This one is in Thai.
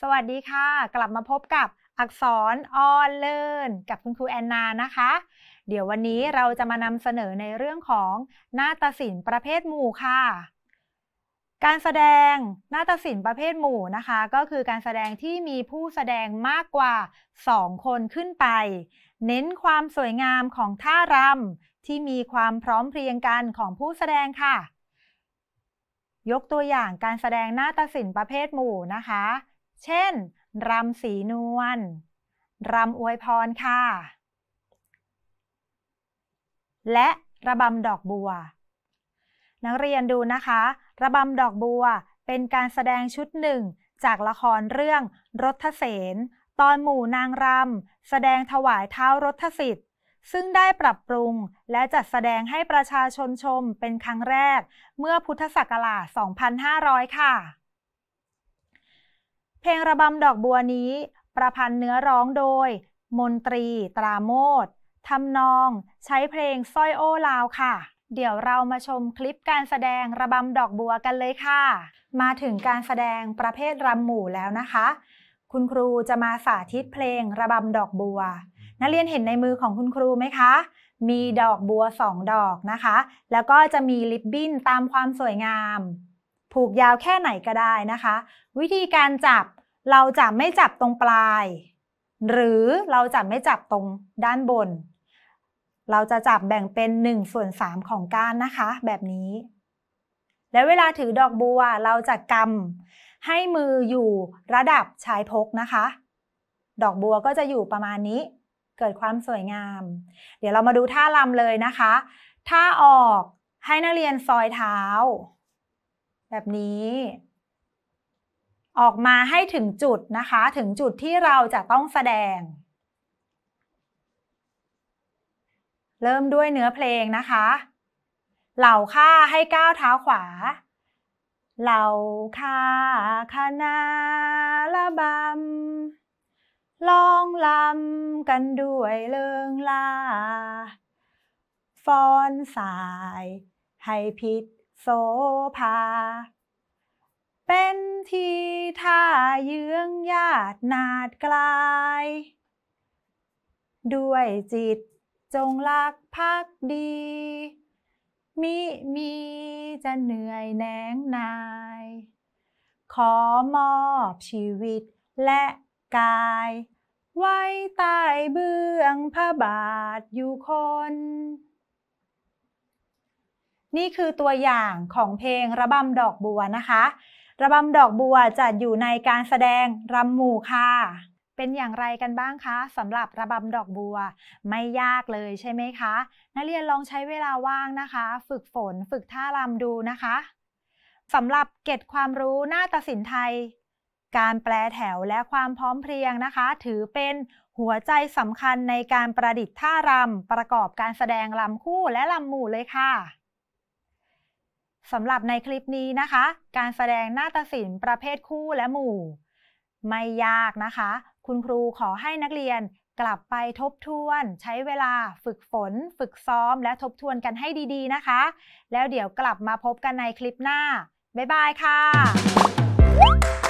สวัสดีค่ะ กลับมาพบกับอักษรออนเลิร์นกับคุณครูแอนนานะคะ เดี๋ยววันนี้เราจะมานำเสนอในเรื่องของหน้าตัิสปนประเภทหมู่ค่ะ การแสดงหน้าตัิสปนประเภทหมู่นะคะ ก็คือการแสดงที่มีผู้แสดงมากกว่า 2 คนขึ้นไป เน้นความสวยงามของท่ารำที่มีความพร้อมเพรียงกันของผู้แสดงค่ะ ยกตัวอย่างการแสดงหน้าตัิสินประเภทหมู่นะคะเช่นรำสีนวลรำอวยพรค่ะ และระบำดอกบัว นักเรียนดูนะคะ ระบำดอกบัวเป็นการแสดงชุดหนึ่งจากละครเรื่องรถเสนตอนหมู่นางรำแสดงถวายเท้ารถสิทธิ์ ซึ่งได้ปรับปรุงและจัดแสดงให้ประชาชนชมเป็นครั้งแรก เมื่อพุทธศักราช 2500 ค่ะเพลงระบำดอกบัวนี้ประพันธ์เนื้อร้องโดย มนตรี ตราโมททำนองใช้เพลงสร้อยโอลาวค่ะ เดี๋ยวเรามาชมคลิปการแสดงระบำดอกบัวกันเลยค่ะ มาถึงการแสดงประเภทรำหมู่แล้วนะคะ คุณครูจะมาสาธิตเพลงระบำดอกบัว นักเรียนเห็นในมือของคุณครูไหมคะ มีดอกบัวสองดอกนะคะ แล้วก็จะมีลิบบิ้นตามความสวยงามผูกยาวแค่ไหนก็ได้นะคะ วิธีการจับเราจะไม่จับตรงปลาย หรือเราจะไม่จับตรงด้านบน เราจะจับแบ่งเป็น1ส่วน3ของก้านนะคะ แบบนี้ และเวลาถือดอกบัวเราจะกำให้มืออยู่ระดับชายพกนะคะ ดอกบัวก็จะอยู่ประมาณนี้ เกิดความสวยงาม เดี๋ยวเรามาดูท่าลำเลยนะคะท่าออกให้นักเรียนซอยเท้าแบบนี้ ออกมาให้ถึงจุดนะคะ ถึงจุดที่เราจะต้องแสดง เริ่มด้วยเนื้อเพลงนะคะเหล่าข้าให้ก้าวเท้าขวาเหล่าข้าคณาละบำลองลำกันด้วยเลิงลาฟ้อนสายให้พิษโสภา เป็นทีท่าเยื้องญาตินาดกลาย ด้วยจิตจงรักภักดี มิมีจะเหนื่อยแนงนาย ขอมอบชีวิตและกายไว้ใต้เบื้องพระบาทอยู่คนนี่คือตัวอย่างของเพลงระบำดอกบัวนะคะ ระบำดอกบัวจัดอยู่ในการแสดงรำหมู่ค่ะ เป็นอย่างไรกันบ้างคะสำหรับระบำดอกบัวไม่ยากเลยใช่ไหมคะ นักเรียนลองใช้เวลาว่างนะคะ ฝึกฝนฝึกท่ารำดูนะคะสำหรับเก็ดความรู้หน้าตาสินไทย การแปลแถวและความพร้อมเพรียงนะคะ ถือเป็นหัวใจสำคัญในการประดิษฐ์ท่ารำประกอบการแสดงรำคู่และรำหมู่เลยค่ะสำหรับในคลิปนี้นะคะ การแสดงนาฏศิลป์ประเภทคู่และหมู่ ไม่ยากนะคะ คุณครูขอให้นักเรียนกลับไปทบทวน ใช้เวลาฝึกฝน ฝึกซ้อมและทบทวนกันให้ดีๆนะคะ แล้วเดี๋ยวกลับมาพบกันในคลิปหน้า บ๊ายบายค่ะ